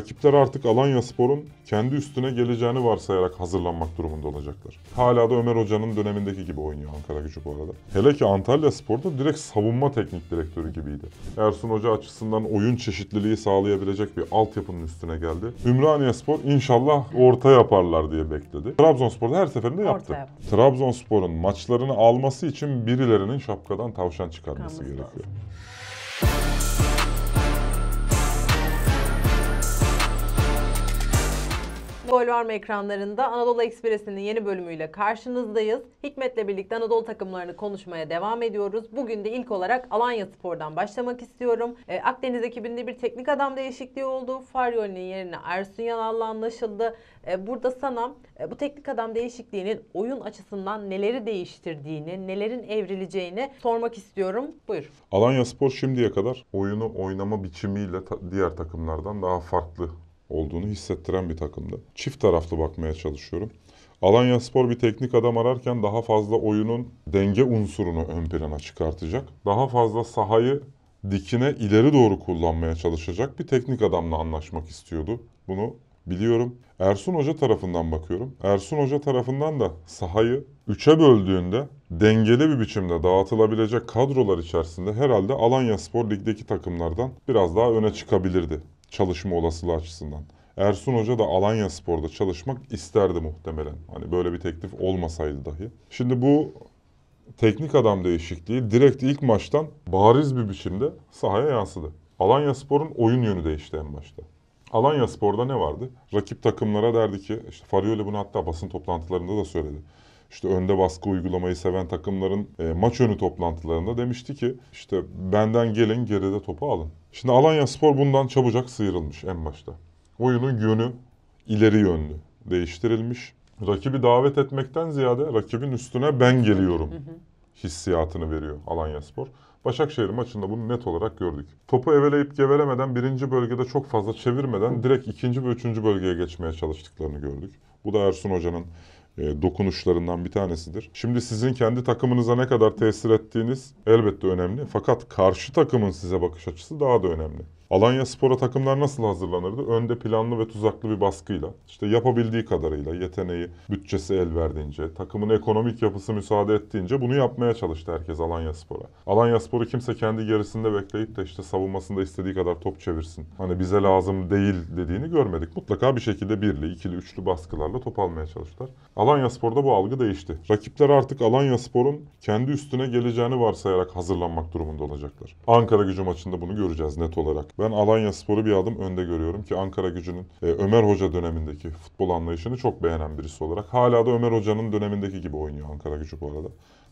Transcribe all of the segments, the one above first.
Rakipler artık Alanya Spor'un kendi üstüne geleceğini varsayarak hazırlanmak durumunda olacaklar. Hala da Ömer Hoca'nın dönemindeki gibi oynuyor Ankara Gücü bu arada. Hele ki Antalya Spor'da direkt savunma teknik direktörü gibiydi. Ersun Hoca açısından oyun çeşitliliği sağlayabilecek bir altyapının üstüne geldi. Ümraniye Spor inşallah orta yaparlar diye bekledi. Trabzonspor'da her seferinde yaptı. Orta yap. Trabzonspor'un maçlarını alması için birilerinin şapkadan tavşan çıkarması Kalması gerekiyor. Lazım. Gol var ekranlarında Anadolu Ekspresi'nin yeni bölümüyle karşınızdayız. Hikmet'le birlikte Anadolu takımlarını konuşmaya devam ediyoruz. Bugün de ilk olarak Alanya Spor'dan başlamak istiyorum. E, Akdeniz ekibinde bir teknik adam değişikliği oldu. Faryoli'nin yerine Ersun Yanal'la anlaşıldı. E, burada sana e, bu teknik adam değişikliğinin oyun açısından neleri değiştirdiğini, nelerin evrileceğini sormak istiyorum. Buyur. Alanya Spor şimdiye kadar oyunu oynama biçimiyle ta- diğer takımlardan daha farklı olduğunu hissettiren bir takımdı. Çift taraflı bakmaya çalışıyorum. Alanya Spor bir teknik adam ararken daha fazla oyunun denge unsurunu ön plana çıkartacak. Daha fazla sahayı dikine ileri doğru kullanmaya çalışacak bir teknik adamla anlaşmak istiyordu. Bunu biliyorum. Ersun Hoca tarafından bakıyorum. Ersun Hoca tarafından da sahayı 3'e böldüğünde dengeli bir biçimde dağıtılabilecek kadrolar içerisinde herhalde Alanya Spor Lig'deki takımlardan biraz daha öne çıkabilirdi çalışma olasılığı açısından. Ersun Hoca da Alanya Spor'da çalışmak isterdi muhtemelen. Hani böyle bir teklif olmasaydı dahi. Şimdi bu teknik adam değişikliği direkt ilk maçtan bariz bir biçimde sahaya yansıdı. Alanya Spor'un oyun yönü değişti en başta. Alanya Spor'da ne vardı? Rakip takımlara derdi ki, işte Farioli bunu hatta basın toplantılarında da söyledi işte önde baskı uygulamayı seven takımların e, maç önü toplantılarında demişti ki işte benden gelin geride topu alın. Şimdi Alanya Spor bundan çabucak sıyrılmış en başta. Oyunun yönü ileri yönlü değiştirilmiş. Rakibi davet etmekten ziyade rakibin üstüne ben geliyorum hissiyatını veriyor Alanya Spor. Başakşehir maçında bunu net olarak gördük. Topu eveleyip gevelemeden birinci bölgede çok fazla çevirmeden direkt ikinci ve üçüncü bölgeye geçmeye çalıştıklarını gördük. Bu da Ersun Hoca'nın e, dokunuşlarından bir tanesidir. Şimdi sizin kendi takımınıza ne kadar tesir ettiğiniz elbette önemli. Fakat karşı takımın size bakış açısı daha da önemli. Alanya Spor'a takımlar nasıl hazırlanırdı? Önde planlı ve tuzaklı bir baskıyla. işte yapabildiği kadarıyla, yeteneği, bütçesi el verdiğince, takımın ekonomik yapısı müsaade ettiğince bunu yapmaya çalıştı herkes Alanya Spor'a. Alanya Spor'u kimse kendi gerisinde bekleyip de işte savunmasında istediği kadar top çevirsin. Hani bize lazım değil dediğini görmedik. Mutlaka bir şekilde birli, ikili, üçlü baskılarla top almaya çalıştılar. Alanya Spor'da bu algı değişti. Rakipler artık Alanya Spor'un kendi üstüne geleceğini varsayarak hazırlanmak durumunda olacaklar. Ankara gücü maçında bunu göreceğiz net olarak. Ben Alanya Spor'u bir adım önde görüyorum ki Ankara gücünün e, Ömer Hoca dönemindeki futbol anlayışını çok beğenen birisi olarak. Hala da Ömer Hoca'nın dönemindeki gibi oynuyor Ankara gücü bu arada.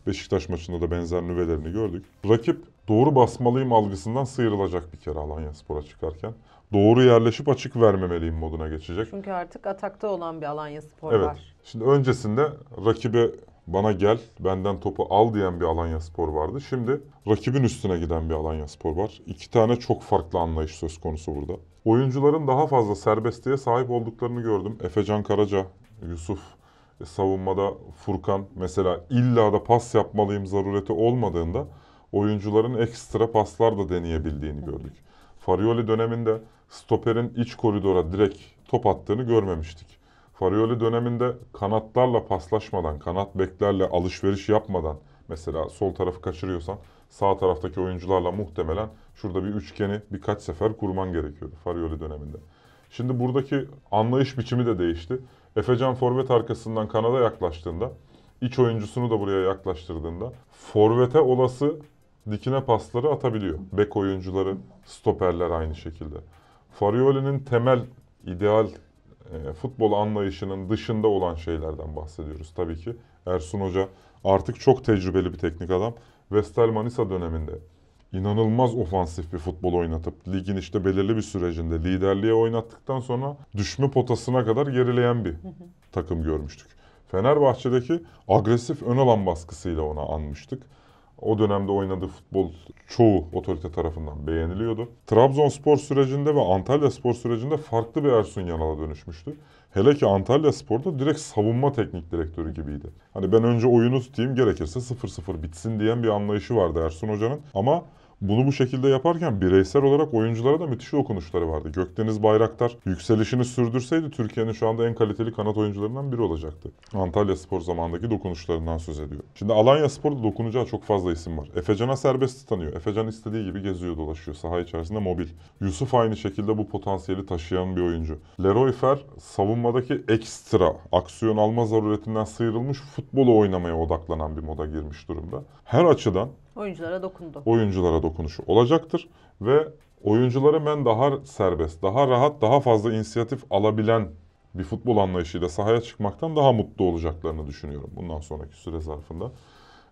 Beşiktaş maçında da benzer nüvelerini gördük. Rakip doğru basmalıyım algısından sıyrılacak bir kere Alanya Spor'a çıkarken. Doğru yerleşip açık vermemeliyim moduna geçecek. Çünkü artık atakta olan bir Alanya Spor evet. var. Şimdi öncesinde rakibe bana gel benden topu al diyen bir Alanya Spor vardı. Şimdi rakibin üstüne giden bir Alanya Spor var. İki tane çok farklı anlayış söz konusu burada. Oyuncuların daha fazla serbestliğe sahip olduklarını gördüm. Efecan Karaca, Yusuf e, savunmada Furkan mesela illa da pas yapmalıyım zarureti olmadığında oyuncuların ekstra paslar da deneyebildiğini gördük. Farioli döneminde stoperin iç koridora direkt top attığını görmemiştik. Farioli döneminde kanatlarla paslaşmadan, kanat beklerle alışveriş yapmadan mesela sol tarafı kaçırıyorsan sağ taraftaki oyuncularla muhtemelen şurada bir üçgeni birkaç sefer kurman gerekiyordu Farioli döneminde. Şimdi buradaki anlayış biçimi de değişti. Efecan forvet arkasından kanada yaklaştığında, iç oyuncusunu da buraya yaklaştırdığında forvete olası dikine pasları atabiliyor. Bek oyuncuları, stoperler aynı şekilde. Farioli'nin temel ideal ee, futbol anlayışının dışında olan şeylerden bahsediyoruz tabii ki. Ersun Hoca artık çok tecrübeli bir teknik adam. Vestel Manisa döneminde inanılmaz ofansif bir futbol oynatıp ligin işte belirli bir sürecinde liderliğe oynattıktan sonra düşme potasına kadar gerileyen bir takım görmüştük. Fenerbahçe'deki agresif ön alan baskısıyla ona anmıştık. O dönemde oynadığı futbol çoğu otorite tarafından beğeniliyordu. Trabzonspor sürecinde ve Antalya Spor sürecinde farklı bir Ersun Yanal'a dönüşmüştü. Hele ki Antalya Spor'da direkt savunma teknik direktörü gibiydi. Hani ben önce oyunu tutayım gerekirse 0-0 bitsin diyen bir anlayışı vardı Ersun Hoca'nın. Ama bunu bu şekilde yaparken bireysel olarak oyunculara da müthiş dokunuşları vardı. Gökdeniz Bayraktar yükselişini sürdürseydi Türkiye'nin şu anda en kaliteli kanat oyuncularından biri olacaktı. Antalya Spor zamandaki dokunuşlarından söz ediyor. Şimdi Alanya Spor'da dokunacağı çok fazla isim var. Efecan'a serbest tanıyor. Efecan istediği gibi geziyor dolaşıyor. Saha içerisinde mobil. Yusuf aynı şekilde bu potansiyeli taşıyan bir oyuncu. Leroy Fer savunmadaki ekstra aksiyon alma zaruretinden sıyrılmış futbolu oynamaya odaklanan bir moda girmiş durumda. Her açıdan Oyunculara dokundu. Oyunculara dokunuşu olacaktır ve oyuncuları ben daha serbest, daha rahat, daha fazla inisiyatif alabilen bir futbol anlayışıyla sahaya çıkmaktan daha mutlu olacaklarını düşünüyorum bundan sonraki süre zarfında.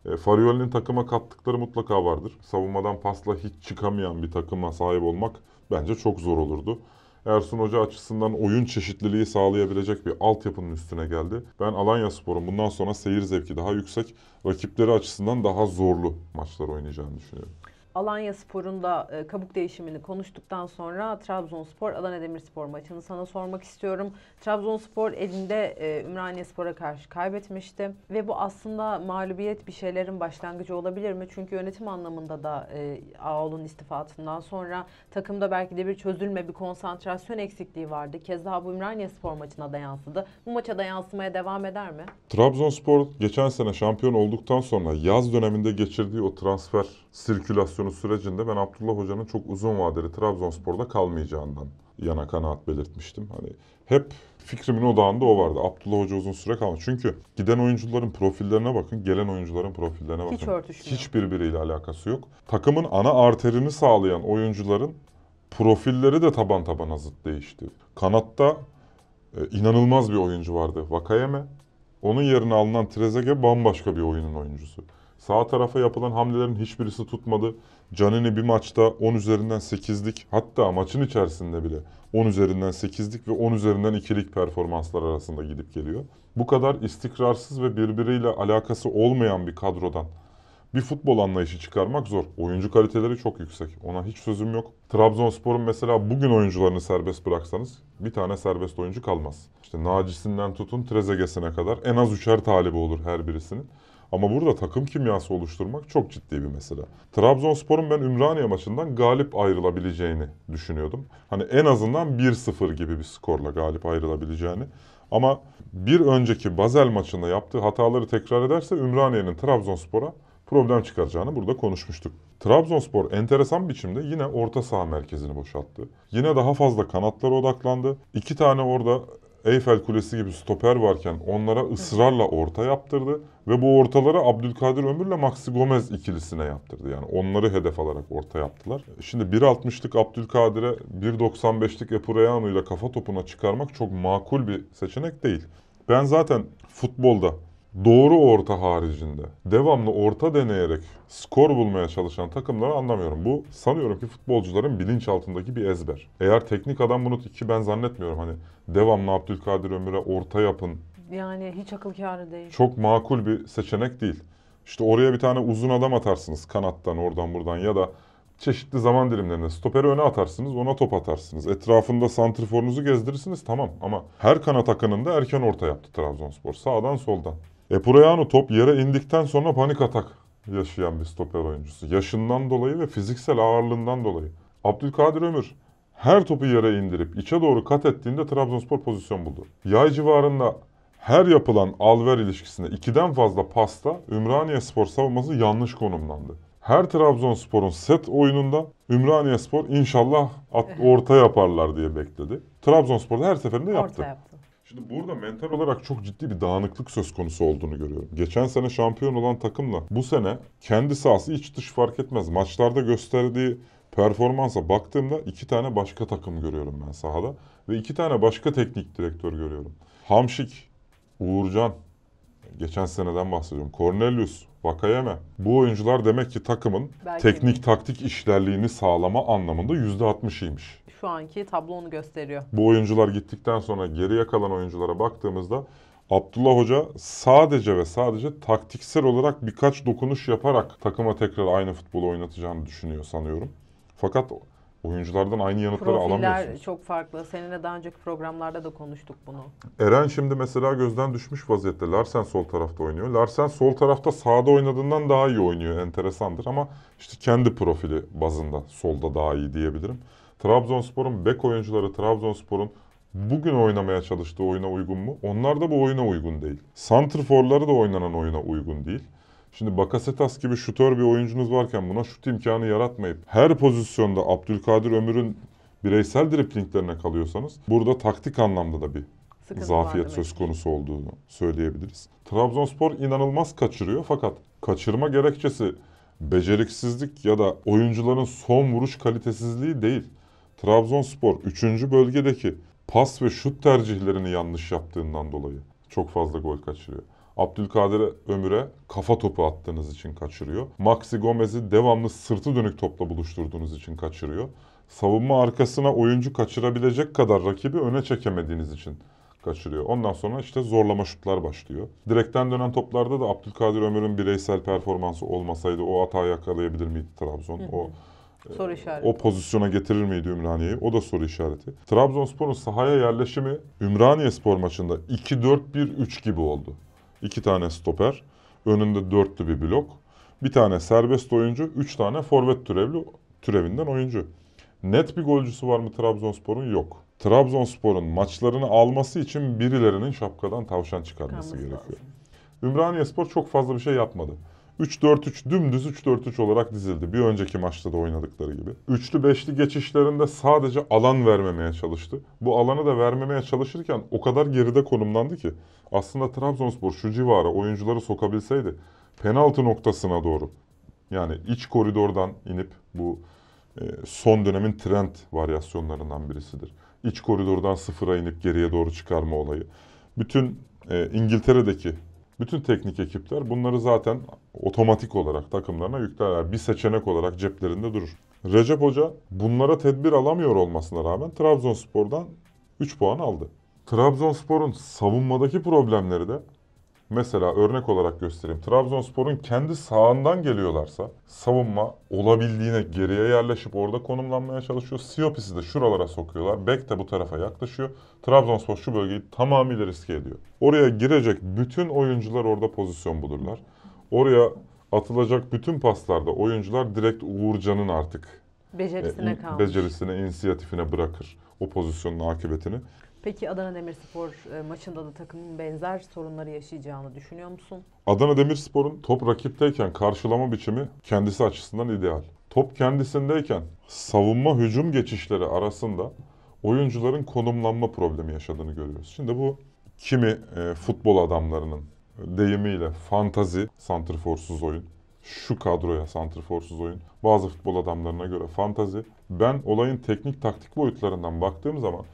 E, Farioli'nin takıma kattıkları mutlaka vardır. Savunmadan pasla hiç çıkamayan bir takıma sahip olmak bence çok zor olurdu. Ersun Hoca açısından oyun çeşitliliği sağlayabilecek bir altyapının üstüne geldi. Ben Alanya Spor'un bundan sonra seyir zevki daha yüksek, rakipleri açısından daha zorlu maçlar oynayacağını düşünüyorum. Alanya Spor'un da e, kabuk değişimini konuştuktan sonra Trabzonspor Adana Demirspor maçını sana sormak istiyorum. Trabzonspor elinde e, Ümraniye Spor'a karşı kaybetmişti ve bu aslında mağlubiyet bir şeylerin başlangıcı olabilir mi? Çünkü yönetim anlamında da e, Ağol'un istifatından sonra takımda belki de bir çözülme, bir konsantrasyon eksikliği vardı. Keza bu Ümraniye Spor maçına da yansıdı. Bu maça da yansımaya devam eder mi? Trabzonspor geçen sene şampiyon olduktan sonra yaz döneminde geçirdiği o transfer sirkülasyonu sürecinde ben Abdullah Hoca'nın çok uzun vadeli Trabzonspor'da kalmayacağından yana kanaat belirtmiştim. Hani hep fikrimin odağında o vardı. Abdullah Hoca uzun süre kalmış. Çünkü giden oyuncuların profillerine bakın, gelen oyuncuların profillerine bakın. Hiç örtüşmüyor. Hiçbirbiriyle alakası yok. Takımın ana arterini sağlayan oyuncuların profilleri de taban taban zıt değişti. Kanatta e, inanılmaz bir oyuncu vardı Vakayeme. Onun yerine alınan Trezeguet bambaşka bir oyunun oyuncusu. Sağ tarafa yapılan hamlelerin hiçbirisi tutmadı. Canini bir maçta 10 üzerinden 8'lik hatta maçın içerisinde bile 10 üzerinden 8'lik ve 10 üzerinden 2'lik performanslar arasında gidip geliyor. Bu kadar istikrarsız ve birbiriyle alakası olmayan bir kadrodan bir futbol anlayışı çıkarmak zor. Oyuncu kaliteleri çok yüksek. Ona hiç sözüm yok. Trabzonspor'un mesela bugün oyuncularını serbest bıraksanız bir tane serbest oyuncu kalmaz. İşte Nacis'inden tutun Trezeguet'sine kadar en az üçer talibi olur her birisinin. Ama burada takım kimyası oluşturmak çok ciddi bir mesele. Trabzonspor'un ben Ümraniye maçından galip ayrılabileceğini düşünüyordum. Hani en azından 1-0 gibi bir skorla galip ayrılabileceğini. Ama bir önceki Bazel maçında yaptığı hataları tekrar ederse Ümraniye'nin Trabzonspor'a problem çıkaracağını burada konuşmuştuk. Trabzonspor enteresan biçimde yine orta saha merkezini boşalttı. Yine daha fazla kanatlara odaklandı. İki tane orada Eyfel Kulesi gibi stoper varken onlara ısrarla orta yaptırdı ve bu ortaları Abdülkadir Ömür'le Maxi Gomez ikilisine yaptırdı. Yani onları hedef alarak orta yaptılar. Şimdi 1.60'lık Abdülkadir'e 1.95'lik Epureanu ile kafa topuna çıkarmak çok makul bir seçenek değil. Ben zaten futbolda doğru orta haricinde devamlı orta deneyerek skor bulmaya çalışan takımları anlamıyorum. Bu sanıyorum ki futbolcuların bilinç altındaki bir ezber. Eğer teknik adam bunu ki ben zannetmiyorum hani devamlı Abdülkadir Ömür'e orta yapın. Yani hiç akıl kârı değil. Çok makul bir seçenek değil. İşte oraya bir tane uzun adam atarsınız kanattan oradan buradan ya da çeşitli zaman dilimlerinde stoperi öne atarsınız, ona top atarsınız. Etrafında santriforunuzu gezdirirsiniz tamam ama her kanat akınında erken orta yaptı Trabzonspor. Sağdan soldan. E Epurayano top yere indikten sonra panik atak yaşayan bir stoper oyuncusu. Yaşından dolayı ve fiziksel ağırlığından dolayı. Abdülkadir Ömür her topu yere indirip içe doğru kat ettiğinde Trabzonspor pozisyon buldu. Yay civarında her yapılan alver ilişkisinde ikiden fazla pasta Ümraniye Spor savunması yanlış konumlandı. Her Trabzonspor'un set oyununda Ümraniye Spor inşallah at, orta yaparlar diye bekledi. Trabzonspor da her seferinde yaptı. Orta yaptı. Şimdi burada mental olarak çok ciddi bir dağınıklık söz konusu olduğunu görüyorum. Geçen sene şampiyon olan takımla bu sene kendi sahası iç dış fark etmez. Maçlarda gösterdiği performansa baktığımda iki tane başka takım görüyorum ben sahada. Ve iki tane başka teknik direktör görüyorum. Hamşik, Uğurcan, geçen seneden bahsediyorum. Cornelius, Vakayeme. Bu oyuncular demek ki takımın Belki teknik mi? taktik işlerliğini sağlama anlamında %60'ıymış. Şu anki tablo onu gösteriyor. Bu oyuncular gittikten sonra geriye kalan oyunculara baktığımızda Abdullah Hoca sadece ve sadece taktiksel olarak birkaç dokunuş yaparak takıma tekrar aynı futbolu oynatacağını düşünüyor sanıyorum. Fakat oyunculardan aynı yanıtları Profiller alamıyorsun. Profiller çok farklı. Seninle daha önceki programlarda da konuştuk bunu. Eren şimdi mesela gözden düşmüş vaziyette. Larsen sol tarafta oynuyor. Larsen sol tarafta sağda oynadığından daha iyi oynuyor. Enteresandır ama işte kendi profili bazında solda daha iyi diyebilirim. Trabzonspor'un bek oyuncuları Trabzonspor'un bugün oynamaya çalıştığı oyuna uygun mu? Onlar da bu oyuna uygun değil. Santrforları da oynanan oyuna uygun değil. Şimdi Bakasetas gibi şutör bir oyuncunuz varken buna şut imkanı yaratmayıp her pozisyonda Abdülkadir Ömür'ün bireysel driplinglerine kalıyorsanız burada taktik anlamda da bir Sıkıntı zafiyet söz konusu olduğunu söyleyebiliriz. Trabzonspor inanılmaz kaçırıyor fakat kaçırma gerekçesi beceriksizlik ya da oyuncuların son vuruş kalitesizliği değil. Trabzonspor 3. bölgedeki pas ve şut tercihlerini yanlış yaptığından dolayı çok fazla gol kaçırıyor. Abdülkadir Ömür'e kafa topu attığınız için kaçırıyor. Maxi Gomez'i devamlı sırtı dönük topla buluşturduğunuz için kaçırıyor. Savunma arkasına oyuncu kaçırabilecek kadar rakibi öne çekemediğiniz için kaçırıyor. Ondan sonra işte zorlama şutlar başlıyor. Direkten dönen toplarda da Abdülkadir Ömür'ün bireysel performansı olmasaydı o hatayı yakalayabilir miydi Trabzon? Hı hı. O Soru işareti. O pozisyona getirir miydi Ümraniye'yi? O da soru işareti. Trabzonspor'un sahaya yerleşimi Ümraniye spor maçında 2-4-1-3 gibi oldu. 2 tane stoper, önünde dörtlü bir blok, bir tane serbest oyuncu, 3 tane forvet türevli türevinden oyuncu. Net bir golcüsü var mı Trabzonspor'un? Yok. Trabzonspor'un maçlarını alması için birilerinin şapkadan tavşan çıkarması Kalması gerekiyor. Lazım. Ümraniye Spor çok fazla bir şey yapmadı. 3-4-3 dümdüz 3-4-3 olarak dizildi. Bir önceki maçta da oynadıkları gibi. Üçlü beşli geçişlerinde sadece alan vermemeye çalıştı. Bu alanı da vermemeye çalışırken o kadar geride konumlandı ki aslında Trabzonspor şu civara oyuncuları sokabilseydi penaltı noktasına doğru yani iç koridordan inip bu e, son dönemin trend varyasyonlarından birisidir. İç koridordan sıfıra inip geriye doğru çıkarma olayı. Bütün e, İngiltere'deki bütün teknik ekipler bunları zaten otomatik olarak takımlarına yüklerler. Bir seçenek olarak ceplerinde durur. Recep Hoca bunlara tedbir alamıyor olmasına rağmen Trabzonspor'dan 3 puan aldı. Trabzonspor'un savunmadaki problemleri de Mesela örnek olarak göstereyim. Trabzonspor'un kendi sağından geliyorlarsa savunma olabildiğine geriye yerleşip orada konumlanmaya çalışıyor. Siopis'i de şuralara sokuyorlar. Bek de bu tarafa yaklaşıyor. Trabzonspor şu bölgeyi tamamıyla riske ediyor. Oraya girecek bütün oyuncular orada pozisyon bulurlar. Oraya atılacak bütün paslarda oyuncular direkt Uğurcan'ın artık e, becerisine, e, in, becerisine, inisiyatifine bırakır o pozisyonun akıbetini. Peki Adana Demirspor e, maçında da takımın benzer sorunları yaşayacağını düşünüyor musun? Adana Demirspor'un top rakipteyken karşılama biçimi kendisi açısından ideal. Top kendisindeyken savunma hücum geçişleri arasında oyuncuların konumlanma problemi yaşadığını görüyoruz. Şimdi bu kimi e, futbol adamlarının deyimiyle fantazi santrforsuz oyun. Şu kadroya santrforsuz oyun. Bazı futbol adamlarına göre fantazi. Ben olayın teknik taktik boyutlarından baktığım zaman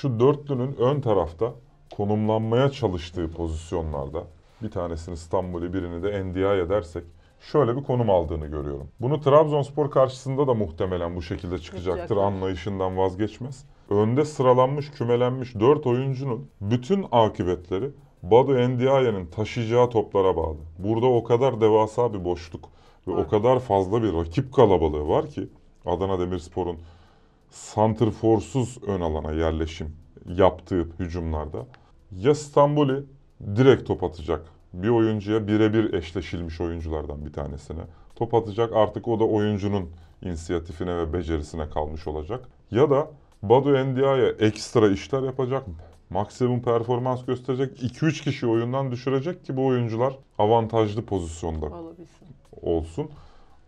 şu dörtlünün ön tarafta konumlanmaya çalıştığı pozisyonlarda bir tanesini İstanbul'u birini de NDI edersek şöyle bir konum aldığını görüyorum. Bunu Trabzonspor karşısında da muhtemelen bu şekilde çıkacaktır. Anlayışından vazgeçmez. Önde sıralanmış, kümelenmiş dört oyuncunun bütün akıbetleri Badu Ndiaye'nin taşıyacağı toplara bağlı. Burada o kadar devasa bir boşluk ve evet. o kadar fazla bir rakip kalabalığı var ki Adana Demirspor'un santrforsuz ön alana yerleşim yaptığı hücumlarda ya Stamboli direkt top atacak bir oyuncuya birebir eşleşilmiş oyunculardan bir tanesine. Top atacak artık o da oyuncunun inisiyatifine ve becerisine kalmış olacak. Ya da Badu Endia'ya ekstra işler yapacak, mı maksimum performans gösterecek, 2-3 kişi oyundan düşürecek ki bu oyuncular avantajlı pozisyonda Olabilsin. olsun.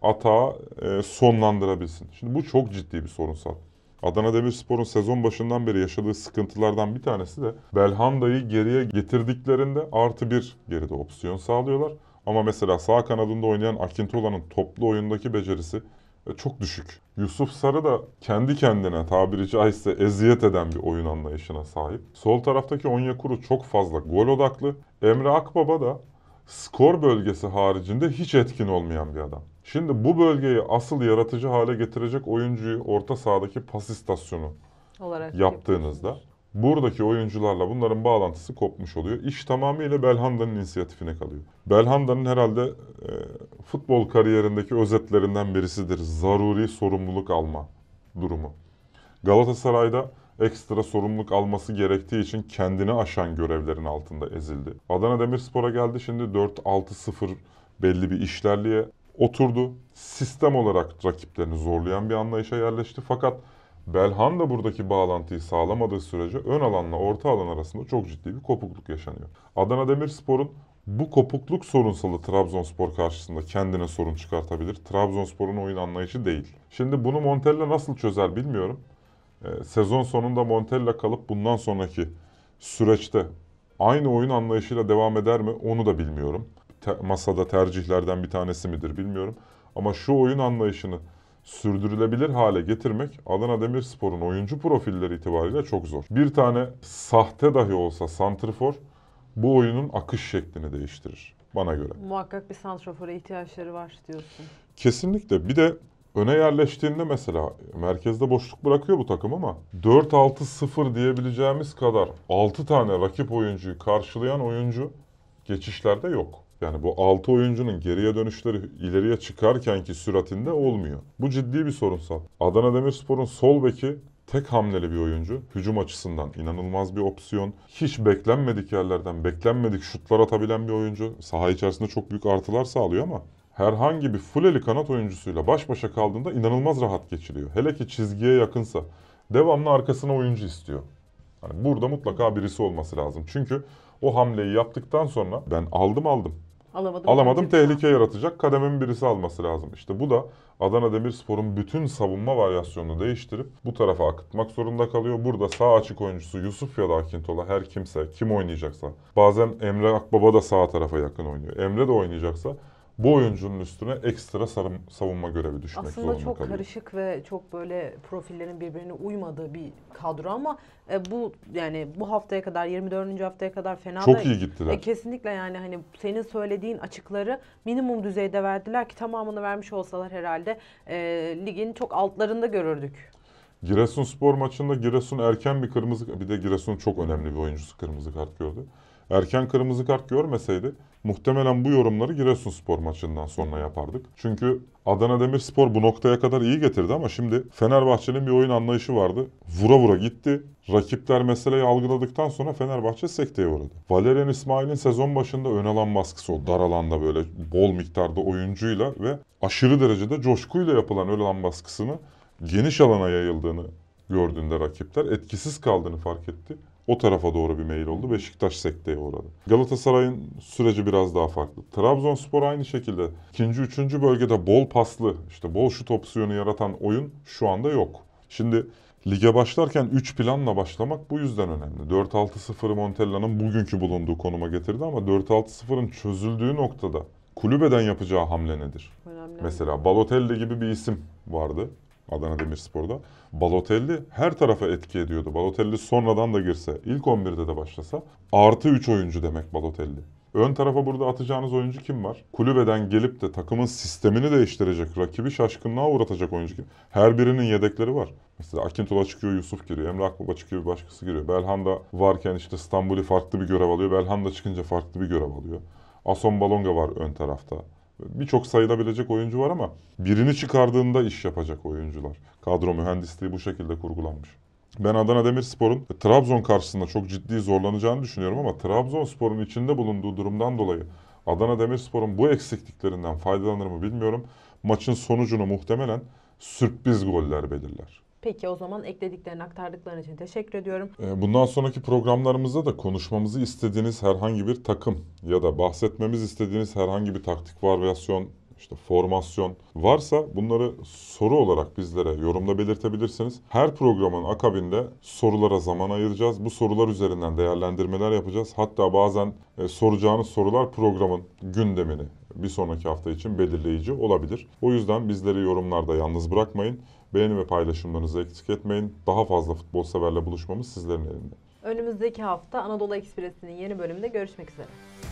Atağı e, sonlandırabilsin. Şimdi bu çok ciddi bir sorunsal. Adana Demirspor'un sezon başından beri yaşadığı sıkıntılardan bir tanesi de Belhanda'yı geriye getirdiklerinde artı bir geride opsiyon sağlıyorlar. Ama mesela sağ kanadında oynayan Akintola'nın toplu oyundaki becerisi e, çok düşük. Yusuf Sarı da kendi kendine tabiri caizse eziyet eden bir oyun anlayışına sahip. Sol taraftaki Onyekuru çok fazla gol odaklı. Emre Akbaba da skor bölgesi haricinde hiç etkin olmayan bir adam. Şimdi bu bölgeyi asıl yaratıcı hale getirecek oyuncuyu orta sahadaki pas istasyonu olarak yaptığınızda buradaki oyuncularla bunların bağlantısı kopmuş oluyor. İş tamamıyla Belhanda'nın inisiyatifine kalıyor. Belhanda'nın herhalde e, futbol kariyerindeki özetlerinden birisidir. Zaruri sorumluluk alma durumu. Galatasaray'da ekstra sorumluluk alması gerektiği için kendini aşan görevlerin altında ezildi. Adana Demirspor'a geldi şimdi 4-6-0 belli bir işlerliğe oturdu. Sistem olarak rakiplerini zorlayan bir anlayışa yerleşti fakat Belhan da buradaki bağlantıyı sağlamadığı sürece ön alanla orta alan arasında çok ciddi bir kopukluk yaşanıyor. Adana Demirspor'un bu kopukluk sorunsalı Trabzonspor karşısında kendine sorun çıkartabilir. Trabzonspor'un oyun anlayışı değil. Şimdi bunu Montella nasıl çözer bilmiyorum. Ee, sezon sonunda Montella kalıp bundan sonraki süreçte aynı oyun anlayışıyla devam eder mi onu da bilmiyorum. Te, masada tercihlerden bir tanesi midir bilmiyorum. Ama şu oyun anlayışını sürdürülebilir hale getirmek Adana Demirspor'un oyuncu profilleri itibariyle çok zor. Bir tane sahte dahi olsa santrfor bu oyunun akış şeklini değiştirir bana göre. Muhakkak bir santrofora ihtiyaçları var diyorsun. Kesinlikle. Bir de öne yerleştiğinde mesela merkezde boşluk bırakıyor bu takım ama 4-6-0 diyebileceğimiz kadar 6 tane rakip oyuncuyu karşılayan oyuncu geçişlerde yok. Yani bu 6 oyuncunun geriye dönüşleri ileriye çıkarkenki süratinde olmuyor. Bu ciddi bir sorunsal. Adana Demirspor'un sol beki tek hamleli bir oyuncu. Hücum açısından inanılmaz bir opsiyon. Hiç beklenmedik yerlerden, beklenmedik şutlar atabilen bir oyuncu. Saha içerisinde çok büyük artılar sağlıyor ama herhangi bir fulleli kanat oyuncusuyla baş başa kaldığında inanılmaz rahat geçiriyor. Hele ki çizgiye yakınsa. Devamlı arkasına oyuncu istiyor. Hani burada mutlaka birisi olması lazım. Çünkü o hamleyi yaptıktan sonra ben aldım aldım. Alamadım. Alamadım tehlike ya. yaratacak. Kademin birisi alması lazım. İşte bu da Adana Demirspor'un bütün savunma varyasyonunu değiştirip bu tarafa akıtmak zorunda kalıyor. Burada sağ açık oyuncusu Yusuf ya da Akintola her kimse kim oynayacaksa. Bazen Emre Akbaba da sağ tarafa yakın oynuyor. Emre de oynayacaksa bu oyuncunun üstüne ekstra sarım, savunma görevi düşmek Aslında zorunda kalıyor. Aslında çok karışık ve çok böyle profillerin birbirine uymadığı bir kadro ama e, bu yani bu haftaya kadar 24. haftaya kadar fena Çok da, iyi gittiler. E, kesinlikle yani hani senin söylediğin açıkları minimum düzeyde verdiler ki tamamını vermiş olsalar herhalde e, ligin çok altlarında görürdük. Giresun spor maçında Giresun erken bir kırmızı bir de Giresun çok önemli bir oyuncusu kırmızı kart gördü erken kırmızı kart görmeseydi muhtemelen bu yorumları Giresunspor maçından sonra yapardık. Çünkü Adana Demirspor bu noktaya kadar iyi getirdi ama şimdi Fenerbahçe'nin bir oyun anlayışı vardı. Vura vura gitti. Rakipler meseleyi algıladıktan sonra Fenerbahçe sekteye uğradı. Valerian İsmail'in sezon başında ön alan baskısı o dar alanda böyle bol miktarda oyuncuyla ve aşırı derecede coşkuyla yapılan ön alan baskısını geniş alana yayıldığını gördüğünde rakipler etkisiz kaldığını fark etti. O tarafa doğru bir meyil oldu. Beşiktaş sekteye uğradı. Galatasaray'ın süreci biraz daha farklı. Trabzonspor aynı şekilde. ikinci üçüncü bölgede bol paslı, işte bol şut opsiyonu yaratan oyun şu anda yok. Şimdi lige başlarken 3 planla başlamak bu yüzden önemli. 4-6-0'ı Montella'nın bugünkü bulunduğu konuma getirdi ama 4-6-0'ın çözüldüğü noktada kulübeden yapacağı hamle nedir? Önemli. Mesela Balotelli gibi bir isim vardı. Adana Demirspor'da. Balotelli her tarafa etki ediyordu. Balotelli sonradan da girse, ilk 11'de de başlasa artı 3 oyuncu demek Balotelli. Ön tarafa burada atacağınız oyuncu kim var? Kulübeden gelip de takımın sistemini değiştirecek, rakibi şaşkınlığa uğratacak oyuncu kim? Her birinin yedekleri var. Mesela Akintola çıkıyor, Yusuf giriyor, Emre Akbaba çıkıyor, başkası giriyor. Belhanda varken işte Stambuli farklı bir görev alıyor, Belhanda çıkınca farklı bir görev alıyor. Ason Balonga var ön tarafta. Birçok sayılabilecek oyuncu var ama birini çıkardığında iş yapacak oyuncular. Kadro mühendisliği bu şekilde kurgulanmış. Ben Adana Demirspor'un e, Trabzon karşısında çok ciddi zorlanacağını düşünüyorum ama Trabzonspor'un içinde bulunduğu durumdan dolayı Adana Demirspor'un bu eksikliklerinden faydalanır mı bilmiyorum. Maçın sonucunu muhtemelen sürpriz goller belirler. Peki o zaman eklediklerini aktardıkların için teşekkür ediyorum. Ee, bundan sonraki programlarımızda da konuşmamızı istediğiniz herhangi bir takım ya da bahsetmemiz istediğiniz herhangi bir taktik varyasyon işte formasyon varsa bunları soru olarak bizlere yorumda belirtebilirsiniz. Her programın akabinde sorulara zaman ayıracağız. Bu sorular üzerinden değerlendirmeler yapacağız. Hatta bazen e, soracağınız sorular programın gündemini bir sonraki hafta için belirleyici olabilir. O yüzden bizleri yorumlarda yalnız bırakmayın. Beğeni ve paylaşımlarınızı eksik etmeyin. Daha fazla futbol severle buluşmamız sizlerin elinde. Önümüzdeki hafta Anadolu Ekspresi'nin yeni bölümünde görüşmek üzere.